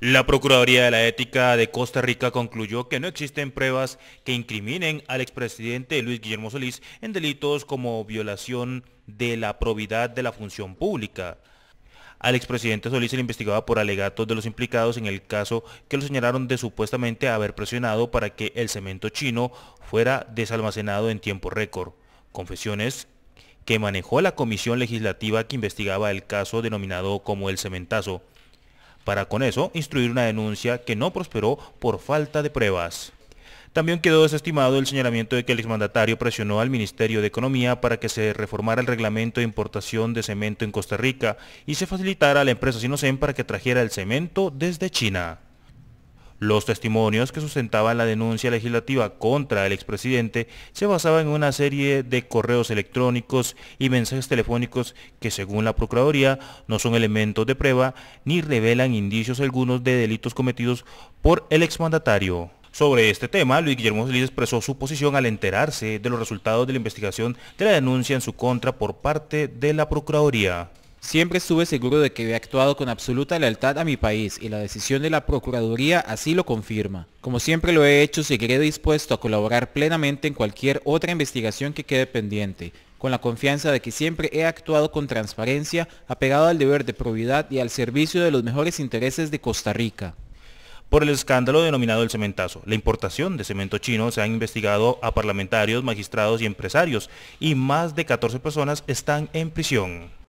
La Procuraduría de la Ética de Costa Rica concluyó que no existen pruebas que incriminen al expresidente Luis Guillermo Solís en delitos como violación de la probidad de la función pública. Al expresidente Solís se le investigaba por alegatos de los implicados en el caso que lo señalaron de supuestamente haber presionado para que el cemento chino fuera desalmacenado en tiempo récord. Confesiones que manejó la comisión legislativa que investigaba el caso denominado como el cementazo para con eso instruir una denuncia que no prosperó por falta de pruebas. También quedó desestimado el señalamiento de que el exmandatario presionó al Ministerio de Economía para que se reformara el reglamento de importación de cemento en Costa Rica y se facilitara a la empresa Sinocen para que trajera el cemento desde China. Los testimonios que sustentaban la denuncia legislativa contra el expresidente se basaban en una serie de correos electrónicos y mensajes telefónicos que según la Procuraduría no son elementos de prueba ni revelan indicios algunos de delitos cometidos por el exmandatario. Sobre este tema, Luis Guillermo Solís expresó su posición al enterarse de los resultados de la investigación de la denuncia en su contra por parte de la Procuraduría. Siempre estuve seguro de que había actuado con absoluta lealtad a mi país y la decisión de la Procuraduría así lo confirma. Como siempre lo he hecho, seguiré dispuesto a colaborar plenamente en cualquier otra investigación que quede pendiente, con la confianza de que siempre he actuado con transparencia, apegado al deber de probidad y al servicio de los mejores intereses de Costa Rica. Por el escándalo denominado el cementazo, la importación de cemento chino se ha investigado a parlamentarios, magistrados y empresarios, y más de 14 personas están en prisión.